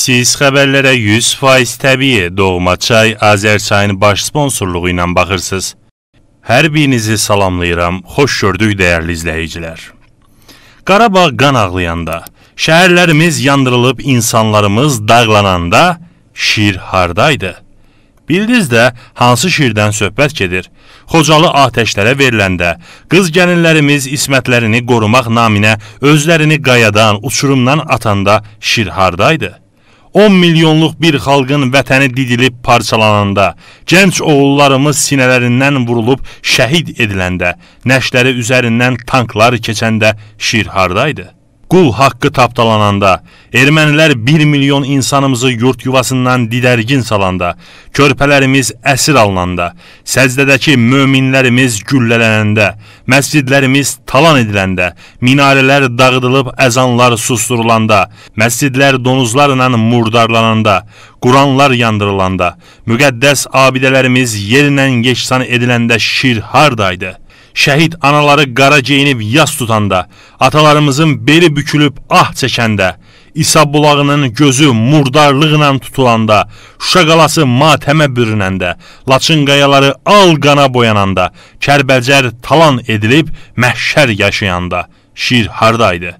Siz xəbərlərə 100% təbii Doğma Çay Azərçayın baş sponsorluğu ilə baxırsınız. Hər birinizi salamlayıram. Xoş gördük dəyərli izləyicilər. Qarabağ qan ağlayanda, şəhərlərimiz yandırılıb insanlarımız dağlananda şir hardaydı? Bildiniz də hansı şirdən söhbət gedir? Xocalı atəşlərə veriləndə qız gəlinlərimiz ismətlərini qorumaq naminə özlərini qayadan, uçurumdan atanda şir hardaydı? 10 milyonluq bir xalqın vətəni didilib parçalananda, gənc oğullarımız sinələrindən vurulub şəhid ediləndə, nəşləri üzərindən tanklar keçəndə şir hardaydı? Qul haqqı tapdalananda, ermənilər 1 milyon insanımızı yurt yuvasından didərgin salanda, körpələrimiz əsir alınanda, səcdədəki möminlərimiz güllələnəndə, məscidlərimiz talan ediləndə, minarələr dağıdılıb əzanlar susturulanda, məscidlər donuzlarla murdarlananda, Quranlar yandırılanda, müqəddəs abidələrimiz yerlə geçsan ediləndə şir hardaydı? şəhid anaları qara geyinib yas tutanda, atalarımızın beli bükülüb ah çəkəndə, İsa bulağının gözü murdarlıqla tutulanda, Şuşa qalası matəmə bürünəndə, Laçın qayaları al qana boyananda, Kərbəcər talan edilib məhşər yaşayanda, şiir hardaydı?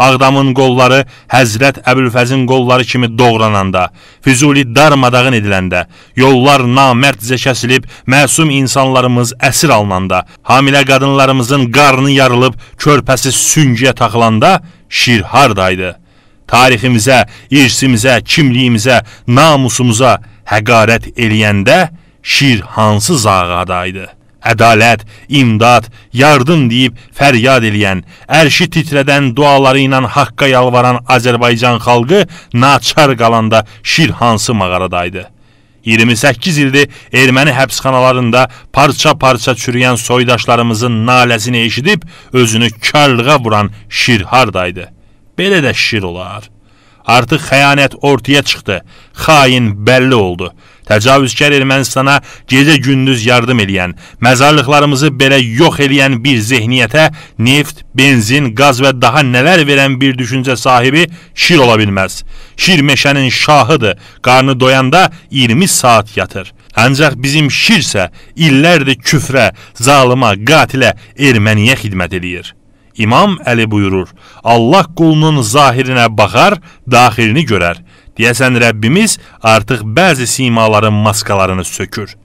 Ağdamın qolları Həzrət Əbülfəzin qolları kimi doğrananda, Füzuli darmadağın ediləndə, yollar namərdzə kəsilib, məsum insanlarımız əsir alınanda, hamilə qadınlarımızın qarnı yarılıb, körpəsi süngüyə taxılanda şir hardaydı? Tariximizə, irsimizə, kimliyimizə, namusumuza həqarət eləyəndə şir hansı zağadaydı?' ədalət, imdad, yardım deyib fəryad eləyən, ərşi titrədən duaları ilə haqqa yalvaran Azərbaycan xalqı naçar qalanda şir hansı mağaradaydı? 28 ildir erməni həbsxanalarında parça-parça çürüyən soydaşlarımızın naləsini eşidib özünü karlığa vuran şir hardaydı? Belə də şir olar. Artıq xəyanət ortaya çıxdı, xain bəlli oldu.'' Təcavüzkar Ermənistana gecə-gündüz yardım eləyən, məzarlıqlarımızı belə yox eləyən bir zehniyyətə neft, benzin, qaz və daha nələr verən bir düşüncə sahibi şir ola bilməz. Şir meşənin şahıdır, qarnı doyanda 20 saat yatır. Ancaq bizim şirsə illərdir küfrə, zalıma, qatilə, erməniyə xidmət eləyir. İmam Əli buyurur, Allah qulunun zahirinə baxar, daxilini görər. Deyəsən Rəbbimiz artıq bəzi simaların maskalarını sökür.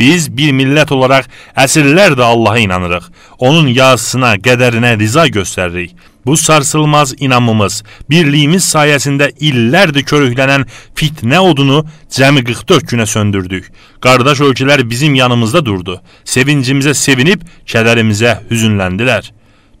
Biz bir millət olaraq əsrlər də Allaha inanırıq. Onun yazısına, qədərinə riza göstəririk. Bu sarsılmaz inamımız, birliyimiz sayəsində illərdir körüklənən fitnə odunu cəmi 44 günə söndürdük. Qardaş ölkələr bizim yanımızda durdu. Sevincimizə sevinib, kədərimizə hüzünləndilər.''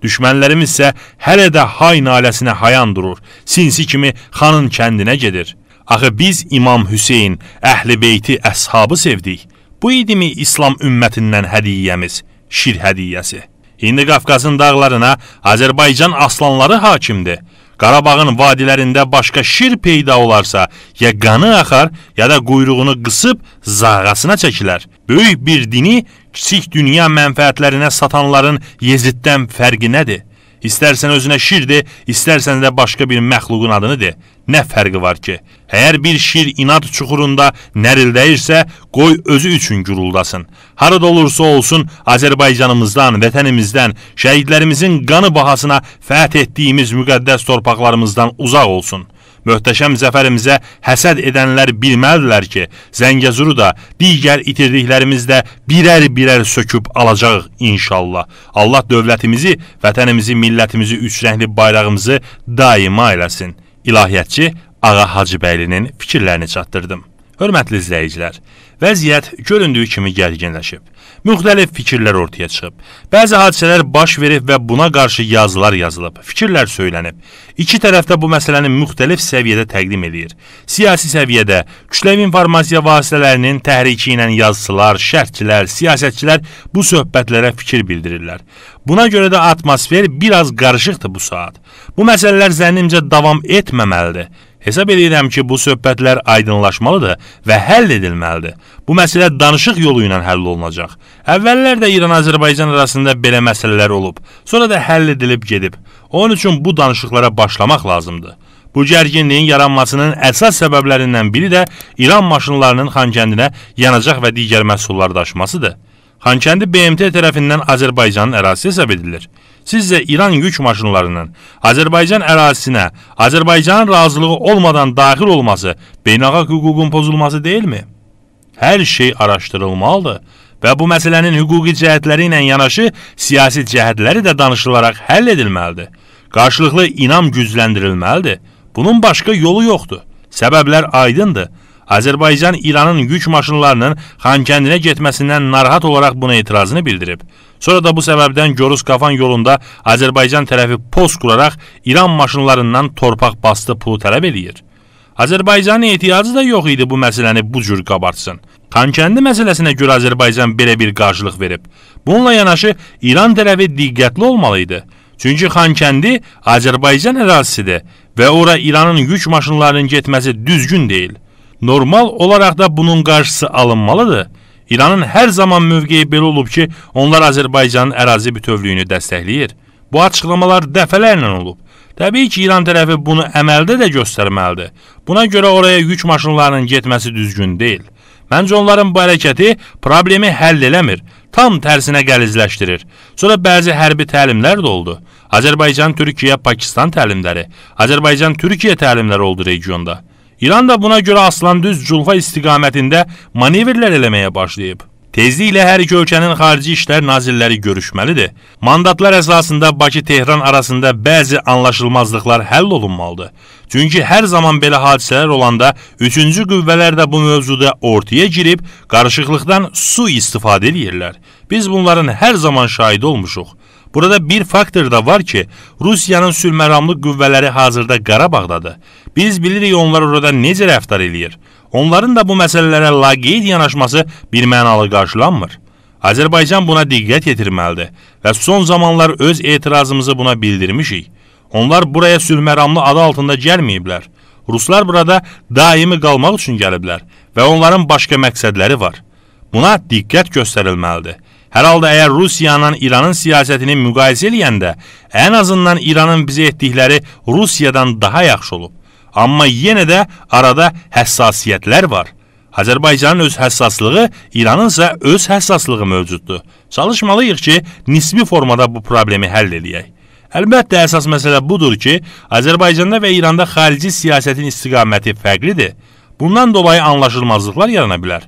Düşmənlərim isə hələ də hay naləsinə hayan durur. Sinsi kimi xanın kəndinə gedir. Axı biz İmam Hüseyn, Əhli Beyti, əshabı sevdik. Bu idimi İslam ümmətindən hədiyyəmiz, şir hədiyyəsi. İndi Qafqazın dağlarına Azərbaycan aslanları hakimdir. Qarabağın vadilərində başqa şir peyda olarsa, ya qanı axar, ya da quyruğunu qısıb zağasına çəkilər. Böyük bir dini kiçik dünya mənfəətlərinə satanların Yeziddən fərqi nədir? İstərsən özünə şir de, istərsən də başqa bir məxluqun adını de. Nə fərqi var ki? Əgər bir şir inad çuxurunda nərildəyirsə, qoy özü üçün guruldasın. Harada olursa olsun, Azərbaycanımızdan, vətənimizdən, şəhidlərimizin qanı bahasına fəth etdiyimiz müqəddəs torpaqlarımızdan uzaq olsun. Möhtəşəm zəfərimizə həsəd edənlər bilməlidirlər ki, Zəngəzuru da, digər itirdiklərimiz də birər-birər söküb alacağıq inşallah. Allah dövlətimizi, vətənimizi, millətimizi, üçrəngli bayrağımızı daima eləsin. İlahiyyatçı Ağa Hacıbəylinin fikirlərini çatdırdım. Hörmətli izləyicilər, vəziyyət göründüyü kimi gərginləşib. Müxtəlif fikirlər ortaya çıxıb. Bəzi hadisələr baş verib və buna qarşı yazılar yazılıb, fikirlər söylənib. İki tərəf də bu məsələni müxtəlif səviyyədə təqdim edir. Siyasi səviyyədə kütləvi informasiya vasitələrinin təhriki ilə yazıçılar, şərhçilər, siyasətçilər bu söhbətlərə fikir bildirirlər. Buna görə də atmosfer biraz qarışıqdır bu saat. Bu məsələlər zənnimcə davam etməməlidir. Hesab edirəm ki, bu söhbətlər aydınlaşmalıdır və həll edilməlidir. Bu məsələ danışıq yolu ilə həll olunacaq. Əvvəllər də İran-Azərbaycan arasında belə məsələlər olub, sonra da həll edilib gedib. Onun üçün bu danışıqlara başlamaq lazımdır. Bu gərginliyin yaranmasının əsas səbəblərindən biri də İran maşınlarının Xankəndinə yanacaq və digər məhsullar daşımasıdır. Xankəndi BMT tərəfindən Azərbaycanın ərazisi hesab edilir. Sizcə İran yük maşınlarının Azərbaycan ərazisinə Azərbaycanın razılığı olmadan daxil olması beynəlxalq hüququn pozulması deyilmi? Hər şey araşdırılmalıdır və bu məsələnin hüquqi cəhətləri ilə yanaşı siyasi cəhətləri də danışılaraq həll edilməlidir. Qarşılıqlı inam gücləndirilməlidir. Bunun başqa yolu yoxdur. Səbəblər aydındır. Azərbaycan İranın yük maşınlarının Xankəndinə getməsindən narahat olaraq buna etirazını bildirib. Sonra da bu səbəbdən Goruz-Qafan yolunda Azərbaycan tərəfi post quraraq İran maşınlarından torpaq bastı pulu tələb eləyir. Azərbaycanın ehtiyacı da yox idi bu məsələni bu cür qabartsın. Xankəndi məsələsinə görə Azərbaycan belə bir qarşılıq verib. Bununla yanaşı İran tərəfi diqqətli olmalı idi. Çünki Xankəndi Azərbaycan ərazisidir və ora İranın yük maşınlarının getməsi düzgün deyil. Normal olaraq da bunun qarşısı alınmalıdır. İranın hər zaman mövqeyi belə olub ki, onlar Azərbaycanın ərazi bütövlüyünü dəstəkləyir. Bu açıqlamalar dəfələrlə olub. Təbii ki, İran tərəfi bunu əməldə də göstərməlidir. Buna görə oraya yük maşınlarının getməsi düzgün deyil. Məncə onların bu hərəkəti problemi həll eləmir, tam tərsinə qəlizləşdirir. Sonra bəzi hərbi təlimlər də oldu. Azərbaycan-Türkiyə-Pakistan təlimləri, Azərbaycan-Türkiyə təlimləri oldu regionda. İran da buna görə Aslandüz Culfa istiqamətində manevrlər eləməyə başlayıb. Tezliklə hər iki ölkənin xarici işlər nazirləri görüşməlidir. Mandatlar əsasında Bakı-Tehran arasında bəzi anlaşılmazlıqlar həll olunmalıdır. Çünki hər zaman belə hadisələr olanda üçüncü qüvvələr də bu mövzuda ortaya girib qarışıqlıqdan su istifadə edirlər. Biz bunların hər zaman şahidi olmuşuq. Burada bir faktor da var ki, Rusiyanın sülməramlı qüvvələri hazırda Qarabağdadır. Biz bilirik onlar orada necə rəftar eləyir. Onların da bu məsələlərə laqeyd yanaşması bir mənalı qarşılanmır. Azərbaycan buna diqqət yetirməlidir və son zamanlar öz etirazımızı buna bildirmişik. Onlar buraya sülməramlı adı altında gəlməyiblər. Ruslar burada daimi qalmaq üçün gəliblər və onların başqa məqsədləri var. Buna diqqət göstərilməlidir. Hər halda əgər Rusiyanın İranın siyasətini müqayisə eləyəndə, ən azından İranın bizə etdikləri Rusiyadan daha yaxşı olub. Amma yenə də arada həssasiyyətlər var. Azərbaycanın öz həssaslığı, İranınsa öz həssaslığı mövcuddur. Çalışmalıyıq ki, nisbi formada bu problemi həll eləyək. Əlbəttə, əsas məsələ budur ki, Azərbaycanda və İranda xarici siyasətin istiqaməti fərqlidir. Bundan dolayı anlaşılmazlıqlar yarana bilər.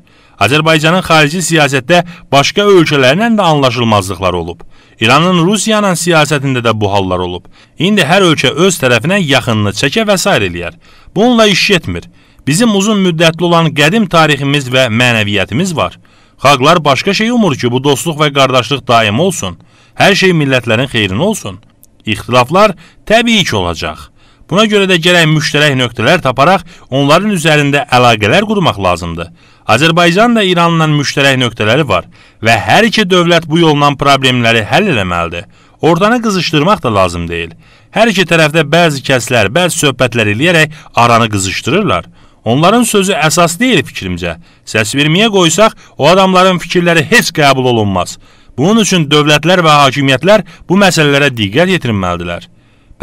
Azərbaycanın xarici siyasətdə başqa ölkələrlə də anlaşılmazlıqlar olub. İranın Rusiyanın siyasətində də bu hallar olub. İndi hər ölkə öz tərəfinə yaxınını çəkə və s. eləyər. Bununla iş etmir. Bizim uzun müddətli olan qədim tariximiz və mənəviyyətimiz var. Xalqlar başqa şey umur ki, bu dostluq və qardaşlıq daim olsun. Hər şey millətlərin xeyrinə olsun. İxtilaflar təbii ki olacaq. Buna görə də gərək müştərək nöqtələr taparaq onların üzərində əlaqələr qurmaq lazımdır. Azərbaycan da İranla müştərək nöqtələri var və hər iki dövlət bu yolla problemləri həll eləməlidir. Ordanı qızışdırmaq da lazım deyil. Hər iki tərəfdə bəzi kəslər, bəzi söhbətlər eləyərək aranı qızışdırırlar. Onların sözü əsas deyil fikrimcə. Səs verməyə qoysaq, o adamların fikirləri heç qəbul olunmaz. Bunun üçün dövlətlər və hakimiyyətlər bu məsələlərə diqqət yetirməlidirlər.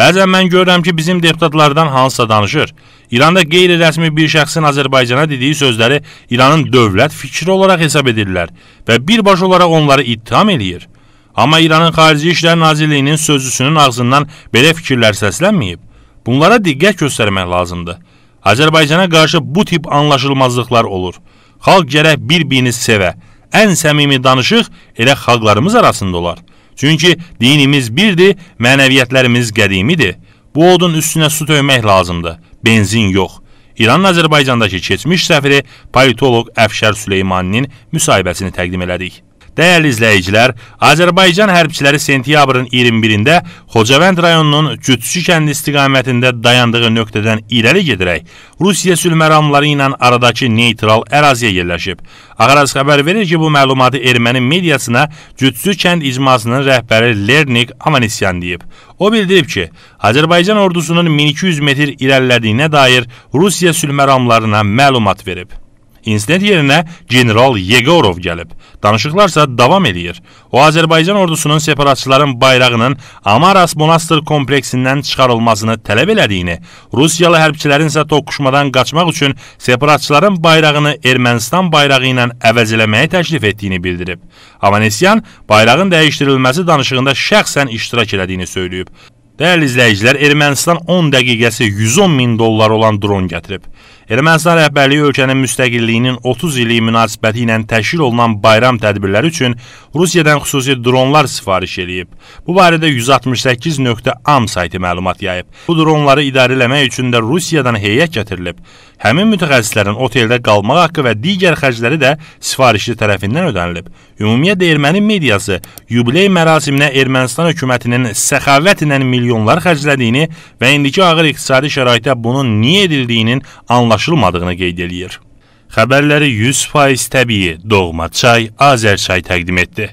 Bəzən mən görürəm ki, bizim deputatlardan hansısa danışır. İranda qeyri-rəsmi bir şəxsin Azərbaycana dediyi sözləri İranın dövlət fikri olaraq hesab edirlər və birbaşa olaraq onları ittiham eləyir. Amma İranın Xarici İşlər Nazirliyinin sözçüsünün ağzından belə fikirlər səslənməyib. Bunlara diqqət göstərmək lazımdır. Azərbaycana qarşı bu tip anlaşılmazlıqlar olur. Xalq gərək bir-birini sevə. Ən səmimi danışıq elə xalqlarımız arasında olar. Çünki dinimiz birdir, mənəviyyətlərimiz qədimidir. Bu odun üstünə su tökmək lazımdır, benzin yox. İranın Azərbaycandakı keçmiş səfiri politoloq Əfşər Süleymaninin müsahibəsini təqdim elədik. Dəyərli izləyicilər, Azərbaycan hərbçiləri sentyabrın 21-də Xocavənd rayonunun Cütçü kəndi istiqamətində dayandığı nöqtədən irəli gedərək Rusiya sülhməramları ilə aradakı neytral əraziyə yerləşib. Ağaraz xəbər verir ki, bu məlumatı erməni mediasına Cütçü kənd icmasının rəhbəri Lernik Amanisyan deyib. O bildirib ki, Azərbaycan ordusunun 1200 metr irəlilədiyinə dair Rusiya sülhməramlarına məlumat verib. İnsident yerinə general Yegorov gəlib. Danışıqlarsa davam eləyir. O Azərbaycan ordusunun separatçıların bayrağının Amaras monastır kompleksindən çıxarılmasını tələb elədiyini, Rusiyalı hərbçilərin isə toqquşmadan qaçmaq üçün separatçıların bayrağını Ermənistan bayrağı ilə əvəz eləməyi təklif etdiyini bildirib. Amanesyan bayrağın dəyişdirilməsi danışığında şəxsən iştirak elədiyini söyləyib. Dəyərli izləyicilər, Ermənistan 10 dəqiqəsi 110 min dollar olan dron gətirib. Ermənistan rəhbərliyi ölkənin müstəqilliyinin 30 illiyi münasibəti ilə təşkil olunan bayram tədbirləri üçün Rusiyadan xüsusi dronlar sifariş eləyib. Bu barədə 168.am saytı məlumat yayıb. Bu dronları idarə eləmək üçün də Rusiyadan heyət gətirilib. Həmin mütəxəssislərin oteldə qalmaq haqqı və digər xərcləri də sifarişçi tərəfindən ödənilib. Ümumiyyətlə erməni mediası yubiley mərasiminə Ermənistan hökumətinin səxavət ilə milyonlar xərclədiyini və indiki ağır iqtisadi şəraitdə bunun niyə edildiyinin anlaşılmasını daşılmadığını qeyd eləyir. Xəbərləri 100% təbii Doğma Çay Azərçay təqdim etdi.